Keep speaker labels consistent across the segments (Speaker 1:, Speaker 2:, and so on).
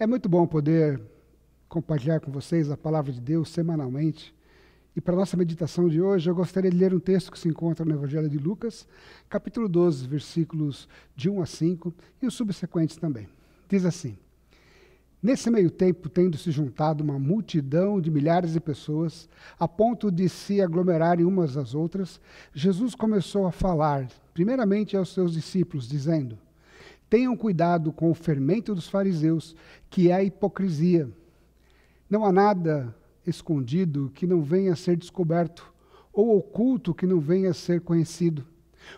Speaker 1: É muito bom poder compartilhar com vocês a palavra de Deus semanalmente. E para a nossa meditação de hoje, eu gostaria de ler um texto que se encontra no Evangelho de Lucas, capítulo 12, versículos de 1 a 5 e os subsequentes também. Diz assim: Nesse meio tempo, tendo se juntado uma multidão de milhares de pessoas, a ponto de se aglomerarem umas às outras, Jesus começou a falar, primeiramente aos seus discípulos, dizendo: Tenham cuidado com o fermento dos fariseus, que é a hipocrisia. Não há nada escondido que não venha a ser descoberto, ou oculto que não venha a ser conhecido.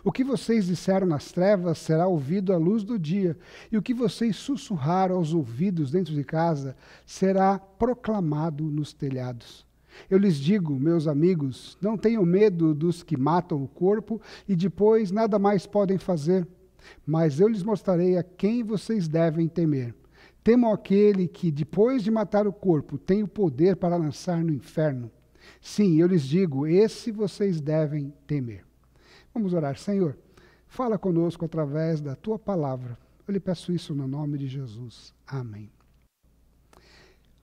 Speaker 1: O que vocês disseram nas trevas será ouvido à luz do dia, e o que vocês sussurraram aos ouvidos dentro de casa será proclamado nos telhados. Eu lhes digo, meus amigos, não tenham medo dos que matam o corpo e depois nada mais podem fazer. Mas eu lhes mostrarei a quem vocês devem temer. Temam aquele que, depois de matar o corpo, tem o poder para lançar no inferno. Sim, eu lhes digo, esse vocês devem temer. Vamos orar. Senhor, fala conosco através da tua palavra. Eu lhe peço isso no nome de Jesus. Amém.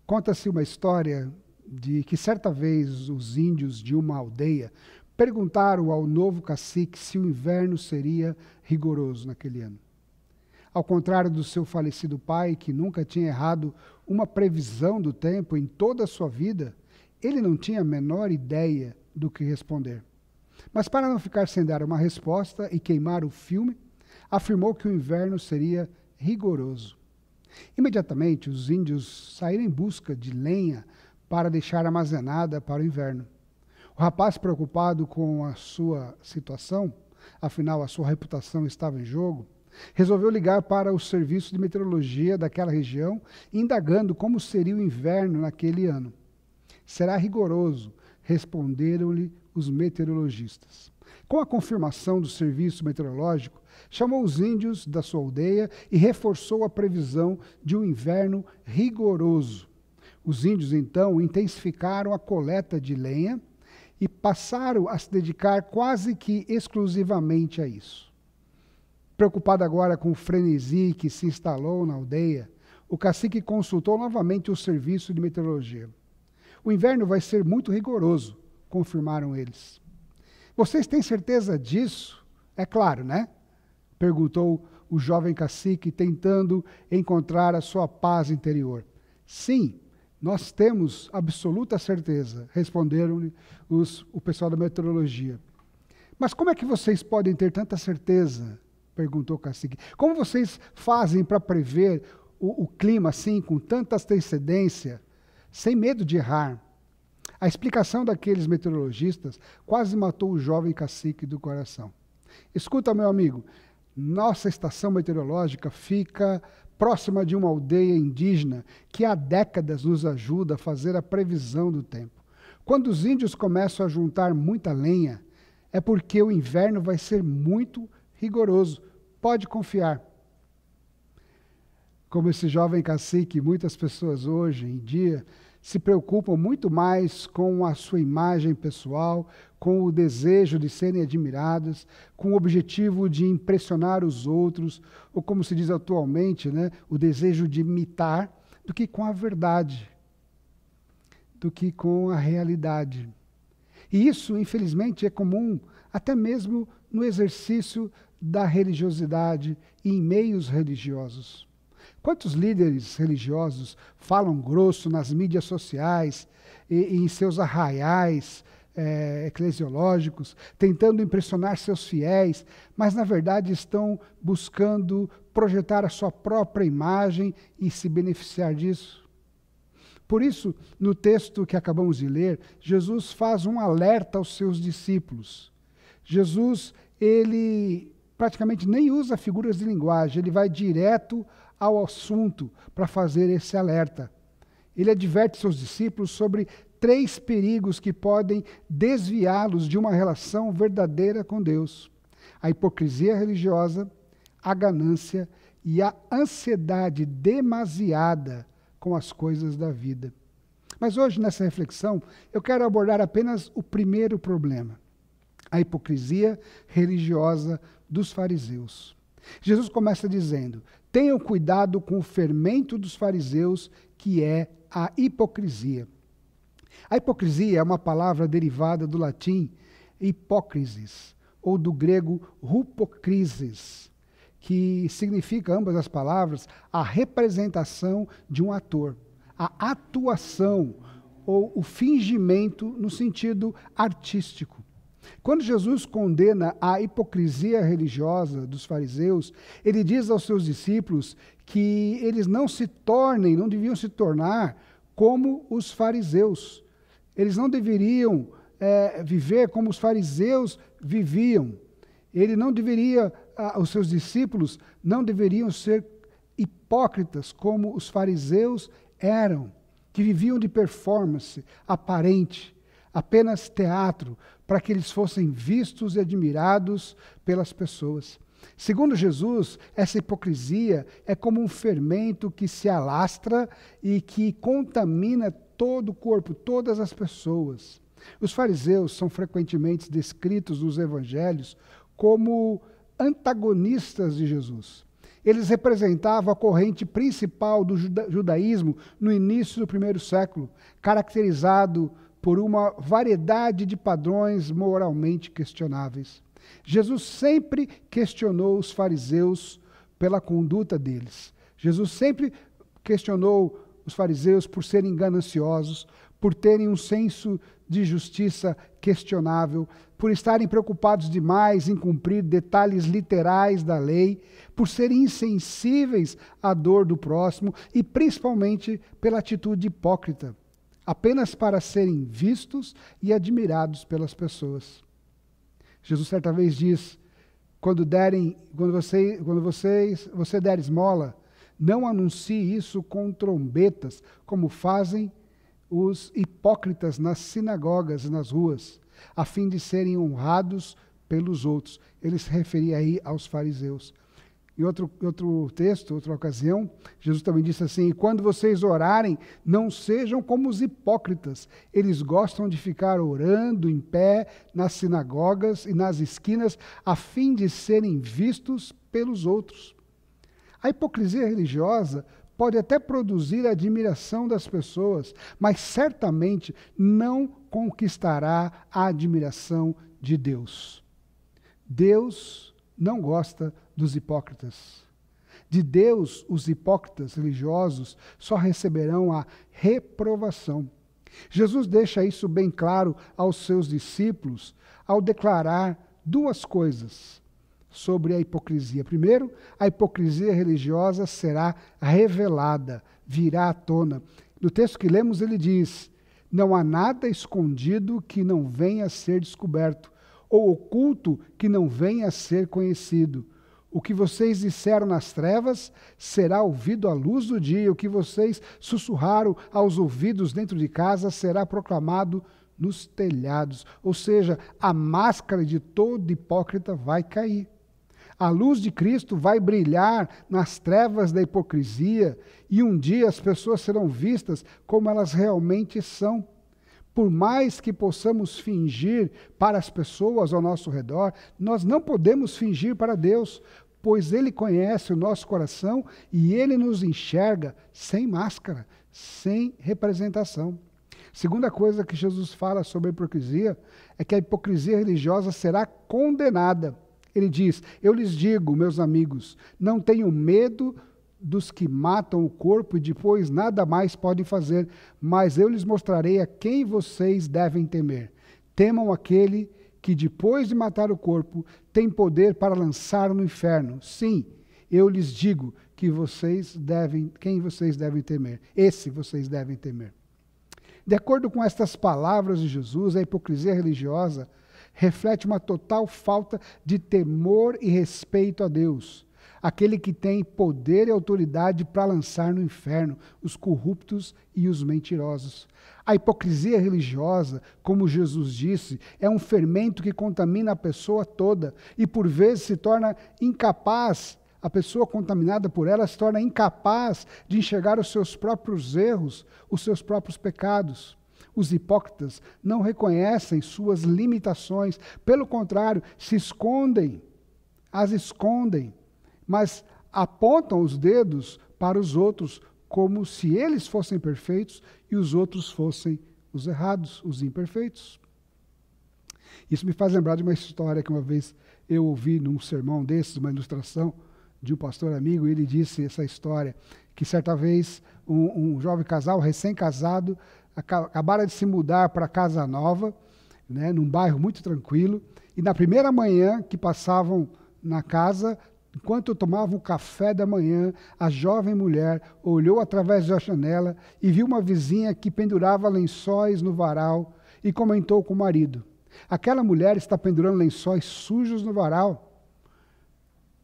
Speaker 1: Conta-se uma história de que certa vez os índios de uma aldeia perguntaram ao novo cacique se o inverno seria rigoroso naquele ano. Ao contrário do seu falecido pai, que nunca tinha errado uma previsão do tempo em toda a sua vida, ele não tinha a menor ideia do que responder. Mas para não ficar sem dar uma resposta e queimar o filme, afirmou que o inverno seria rigoroso. Imediatamente, os índios saíram em busca de lenha para deixar armazenada para o inverno. O rapaz, preocupado com a sua situação, afinal a sua reputação estava em jogo, resolveu ligar para o serviço de meteorologia daquela região, indagando como seria o inverno naquele ano. Será rigoroso, responderam-lhe os meteorologistas. Com a confirmação do serviço meteorológico, chamou os índios da sua aldeia e reforçou a previsão de um inverno rigoroso. Os índios então intensificaram a coleta de lenha e passaram a se dedicar quase que exclusivamente a isso. Preocupado agora com o frenesi que se instalou na aldeia, o cacique consultou novamente o serviço de meteorologia. O inverno vai ser muito rigoroso, confirmaram eles. Vocês têm certeza disso? É claro, né? perguntou o jovem cacique, tentando encontrar a sua paz interior. Sim, nós temos absoluta certeza, responderam-lhe o pessoal da meteorologia. Mas como é que vocês podem ter tanta certeza? perguntou o cacique. Como vocês fazem para prever o, o clima assim, com tanta antecedência, sem medo de errar? A explicação daqueles meteorologistas quase matou o jovem cacique do coração. Escuta, meu amigo, nossa estação meteorológica fica próxima de uma aldeia indígena que há décadas nos ajuda a fazer a previsão do tempo. Quando os índios começam a juntar muita lenha, é porque o inverno vai ser muito rigoroso. Pode confiar. Como esse jovem cacique, muitas pessoas hoje em dia se preocupam muito mais com a sua imagem pessoal, com o desejo de serem admiradas, com o objetivo de impressionar os outros, ou como se diz atualmente, né, o desejo de imitar, do que com a verdade, do que com a realidade. E isso, infelizmente, é comum até mesmo no exercício da religiosidade e em meios religiosos. Quantos líderes religiosos falam grosso nas mídias sociais e, e em seus arraiais, é, eclesiológicos, tentando impressionar seus fiéis, mas na verdade estão buscando projetar a sua própria imagem e se beneficiar disso. Por isso, no texto que acabamos de ler, Jesus faz um alerta aos seus discípulos. Jesus, ele praticamente nem usa figuras de linguagem, ele vai direto ao assunto para fazer esse alerta. Ele adverte seus discípulos sobre três perigos que podem desviá-los de uma relação verdadeira com Deus: a hipocrisia religiosa, a ganância e a ansiedade demasiada com as coisas da vida. Mas hoje, nessa reflexão, eu quero abordar apenas o primeiro problema: a hipocrisia religiosa dos fariseus. Jesus começa dizendo: Tenham cuidado com o fermento dos fariseus, que é a hipocrisia. A hipocrisia é uma palavra derivada do latim hipócrisis, ou do grego rupocrisis, que significa, ambas as palavras, a representação de um ator, a atuação ou o fingimento no sentido artístico. Quando Jesus condena a hipocrisia religiosa dos fariseus, ele diz aos seus discípulos que eles não se tornem, não deviam se tornar como os fariseus, eles não deveriam é, viver como os fariseus viviam. Ele não deveria, ah, os seus discípulos não deveriam ser hipócritas como os fariseus eram, que viviam de performance aparente, apenas teatro, para que eles fossem vistos e admirados pelas pessoas. Segundo Jesus, essa hipocrisia é como um fermento que se alastra e que contamina todo o corpo, todas as pessoas. Os fariseus são frequentemente descritos nos evangelhos como antagonistas de Jesus. Eles representavam a corrente principal do judaísmo no início do primeiro século, caracterizado por uma variedade de padrões moralmente questionáveis. Jesus sempre questionou os fariseus pela conduta deles. Jesus sempre questionou os fariseus por serem gananciosos, por terem um senso de justiça questionável, por estarem preocupados demais em cumprir detalhes literais da lei, por serem insensíveis à dor do próximo e principalmente pela atitude hipócrita, apenas para serem vistos e admirados pelas pessoas. Jesus certa vez diz: quando derem, quando vocês, quando vocês, você der esmola, não anuncie isso com trombetas, como fazem os hipócritas nas sinagogas e nas ruas, a fim de serem honrados pelos outros. Ele se referia aí aos fariseus. Em outro, outro texto, outra ocasião, Jesus também disse assim: E quando vocês orarem, não sejam como os hipócritas. Eles gostam de ficar orando em pé nas sinagogas e nas esquinas, a fim de serem vistos pelos outros. A hipocrisia religiosa pode até produzir a admiração das pessoas, mas certamente não conquistará a admiração de Deus. Deus não gosta dos hipócritas. De Deus, os hipócritas religiosos só receberão a reprovação. Jesus deixa isso bem claro aos seus discípulos ao declarar duas coisas sobre a hipocrisia. Primeiro, a hipocrisia religiosa será revelada, virá à tona. No texto que lemos, ele diz: Não há nada escondido que não venha a ser descoberto, ou oculto que não venha a ser conhecido. O que vocês disseram nas trevas será ouvido à luz do dia, o que vocês sussurraram aos ouvidos dentro de casa será proclamado nos telhados. Ou seja, a máscara de todo hipócrita vai cair. A luz de Cristo vai brilhar nas trevas da hipocrisia e um dia as pessoas serão vistas como elas realmente são. Por mais que possamos fingir para as pessoas ao nosso redor, nós não podemos fingir para Deus, pois Ele conhece o nosso coração e Ele nos enxerga sem máscara, sem representação. Segunda coisa que Jesus fala sobre a hipocrisia é que a hipocrisia religiosa será condenada. Ele diz: Eu lhes digo, meus amigos, não tenho medo dos que matam o corpo e depois nada mais podem fazer, mas eu lhes mostrarei a quem vocês devem temer. Temam aquele que, depois de matar o corpo, tem poder para lançar no inferno. Sim, eu lhes digo que vocês devem, quem vocês devem temer. Esse vocês devem temer. De acordo com estas palavras de Jesus, a hipocrisia religiosa reflete uma total falta de temor e respeito a Deus, aquele que tem poder e autoridade para lançar no inferno os corruptos e os mentirosos. A hipocrisia religiosa, como Jesus disse, é um fermento que contamina a pessoa toda e por vezes se torna incapaz a pessoa contaminada por ela se torna incapaz de enxergar os seus próprios erros, os seus próprios pecados. Os hipócritas não reconhecem suas limitações, pelo contrário, se escondem, as escondem, mas apontam os dedos para os outros como se eles fossem perfeitos e os outros fossem os errados, os imperfeitos. Isso me faz lembrar de uma história que uma vez eu ouvi num sermão desses, uma ilustração de um pastor amigo, e ele disse essa história, que certa vez um, um jovem casal recém-casado acabaram de se mudar para casa nova, né, num bairro muito tranquilo. E na primeira manhã que passavam na casa, enquanto eu tomava o café da manhã, a jovem mulher olhou através da janela e viu uma vizinha que pendurava lençóis no varal e comentou com o marido: Aquela mulher está pendurando lençóis sujos no varal.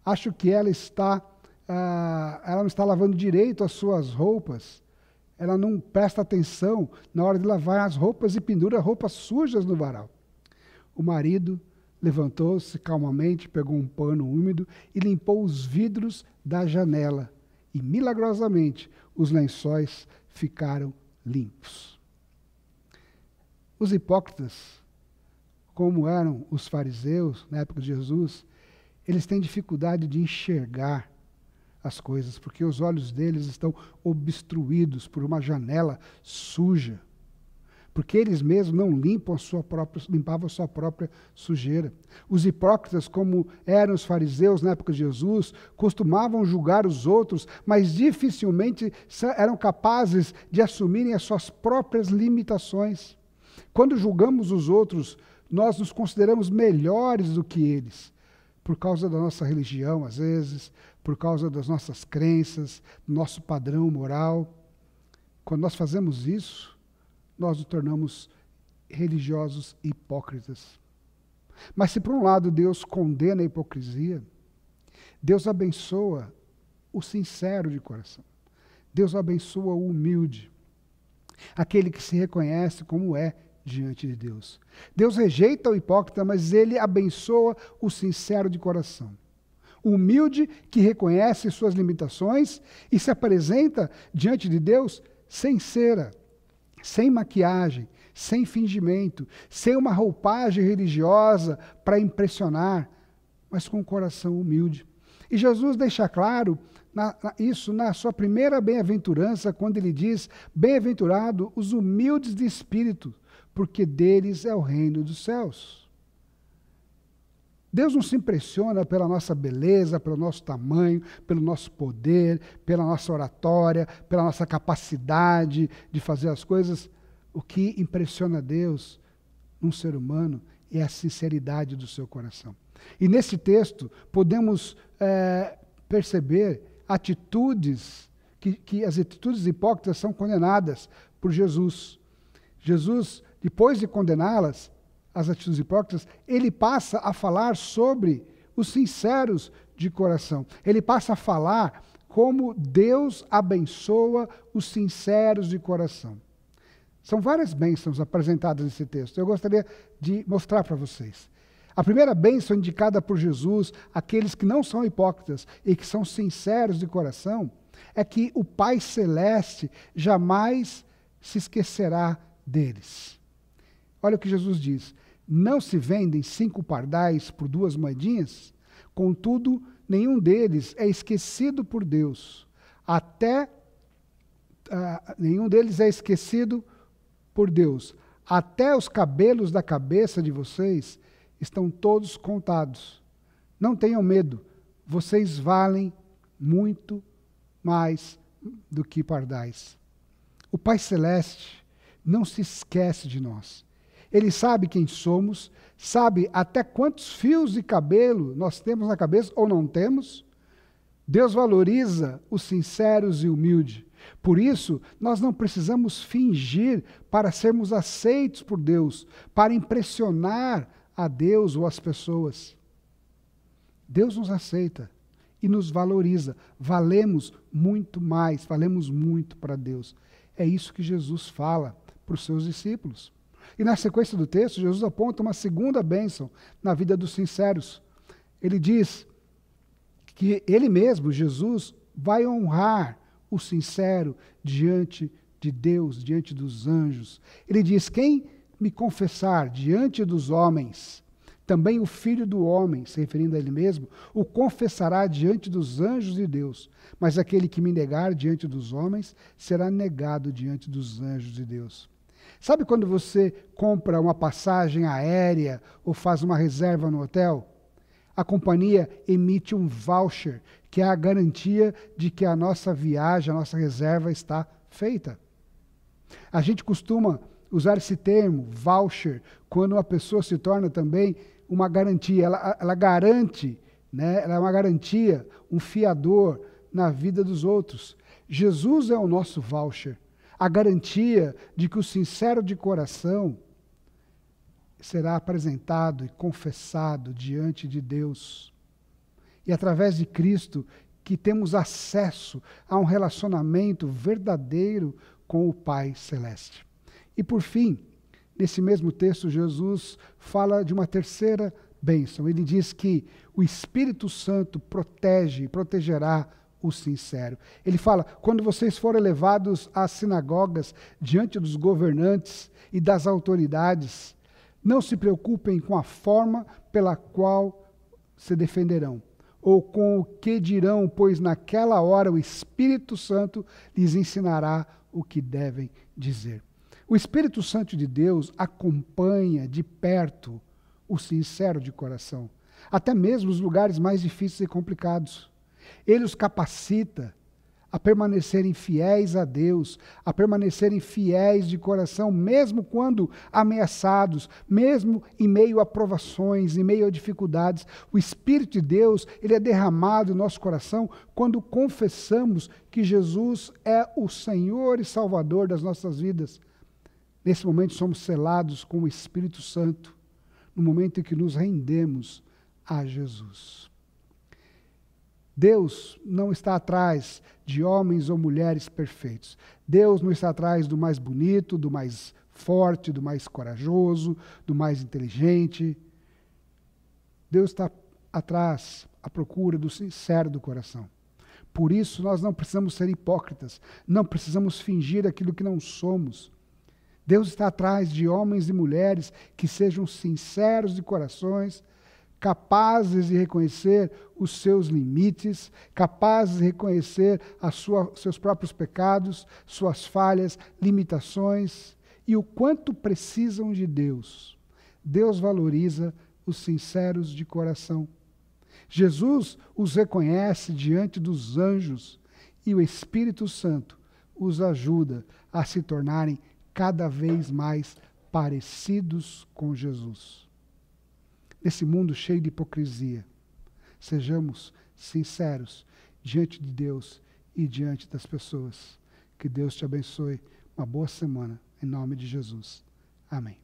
Speaker 1: Acho que ela está, ah, ela não está lavando direito as suas roupas ela não presta atenção na hora de lavar as roupas e pendura roupas sujas no varal. O marido levantou-se calmamente, pegou um pano úmido e limpou os vidros da janela. E milagrosamente os lençóis ficaram limpos. Os hipócritas, como eram os fariseus na época de Jesus, eles têm dificuldade de enxergar as coisas, porque os olhos deles estão obstruídos por uma janela suja. Porque eles mesmos não limpam a sua própria, limpavam a sua própria sujeira. Os hipócritas, como eram os fariseus na época de Jesus, costumavam julgar os outros, mas dificilmente eram capazes de assumirem as suas próprias limitações. Quando julgamos os outros, nós nos consideramos melhores do que eles, por causa da nossa religião, às vezes, por causa das nossas crenças, do nosso padrão moral. Quando nós fazemos isso, nós nos tornamos religiosos hipócritas. Mas se por um lado Deus condena a hipocrisia, Deus abençoa o sincero de coração. Deus abençoa o humilde, aquele que se reconhece como é diante de Deus. Deus rejeita o hipócrita, mas ele abençoa o sincero de coração humilde que reconhece suas limitações e se apresenta diante de Deus sem cera, sem maquiagem, sem fingimento, sem uma roupagem religiosa para impressionar, mas com um coração humilde. E Jesus deixa claro na, na, isso na sua primeira bem-aventurança, quando ele diz: Bem-aventurado os humildes de espírito, porque deles é o reino dos céus. Deus não se impressiona pela nossa beleza, pelo nosso tamanho, pelo nosso poder, pela nossa oratória, pela nossa capacidade de fazer as coisas. O que impressiona Deus num ser humano é a sinceridade do seu coração. E nesse texto podemos é, perceber atitudes que, que as atitudes hipócritas são condenadas por Jesus. Jesus, depois de condená-las, as atitudes hipócritas, ele passa a falar sobre os sinceros de coração. Ele passa a falar como Deus abençoa os sinceros de coração. São várias bênçãos apresentadas nesse texto. Eu gostaria de mostrar para vocês. A primeira bênção indicada por Jesus àqueles que não são hipócritas e que são sinceros de coração é que o Pai Celeste jamais se esquecerá deles. Olha o que Jesus diz: Não se vendem cinco pardais por duas moedinhas? Contudo, nenhum deles é esquecido por Deus. Até uh, nenhum deles é esquecido por Deus. Até os cabelos da cabeça de vocês estão todos contados. Não tenham medo, vocês valem muito mais do que pardais. O Pai Celeste não se esquece de nós. Ele sabe quem somos, sabe até quantos fios de cabelo nós temos na cabeça ou não temos. Deus valoriza os sinceros e humildes. Por isso, nós não precisamos fingir para sermos aceitos por Deus, para impressionar a Deus ou as pessoas. Deus nos aceita e nos valoriza. Valemos muito mais, valemos muito para Deus. É isso que Jesus fala para os seus discípulos. E na sequência do texto, Jesus aponta uma segunda bênção na vida dos sinceros. Ele diz que ele mesmo, Jesus, vai honrar o sincero diante de Deus, diante dos anjos. Ele diz: Quem me confessar diante dos homens, também o filho do homem, se referindo a ele mesmo, o confessará diante dos anjos de Deus. Mas aquele que me negar diante dos homens será negado diante dos anjos de Deus. Sabe quando você compra uma passagem aérea ou faz uma reserva no hotel? A companhia emite um voucher, que é a garantia de que a nossa viagem, a nossa reserva está feita. A gente costuma usar esse termo, voucher, quando uma pessoa se torna também uma garantia. Ela, ela garante, né? ela é uma garantia, um fiador na vida dos outros. Jesus é o nosso voucher a garantia de que o sincero de coração será apresentado e confessado diante de Deus. E através de Cristo que temos acesso a um relacionamento verdadeiro com o Pai Celeste. E por fim, nesse mesmo texto, Jesus fala de uma terceira bênção. Ele diz que o Espírito Santo protege e protegerá o sincero. Ele fala: quando vocês forem levados às sinagogas diante dos governantes e das autoridades, não se preocupem com a forma pela qual se defenderão, ou com o que dirão, pois naquela hora o Espírito Santo lhes ensinará o que devem dizer. O Espírito Santo de Deus acompanha de perto o sincero de coração, até mesmo os lugares mais difíceis e complicados. Ele os capacita a permanecerem fiéis a Deus, a permanecerem fiéis de coração, mesmo quando ameaçados, mesmo em meio a provações, em meio a dificuldades. O Espírito de Deus, ele é derramado em nosso coração quando confessamos que Jesus é o Senhor e Salvador das nossas vidas. Nesse momento somos selados com o Espírito Santo, no momento em que nos rendemos a Jesus. Deus não está atrás de homens ou mulheres perfeitos. Deus não está atrás do mais bonito, do mais forte, do mais corajoso, do mais inteligente. Deus está atrás, à procura do sincero do coração. Por isso, nós não precisamos ser hipócritas, não precisamos fingir aquilo que não somos. Deus está atrás de homens e mulheres que sejam sinceros de corações capazes de reconhecer os seus limites, capazes de reconhecer sua, seus próprios pecados, suas falhas, limitações e o quanto precisam de Deus. Deus valoriza os sinceros de coração. Jesus os reconhece diante dos anjos e o Espírito Santo os ajuda a se tornarem cada vez mais parecidos com Jesus nesse mundo cheio de hipocrisia. Sejamos sinceros diante de Deus e diante das pessoas. Que Deus te abençoe. Uma boa semana. Em nome de Jesus. Amém.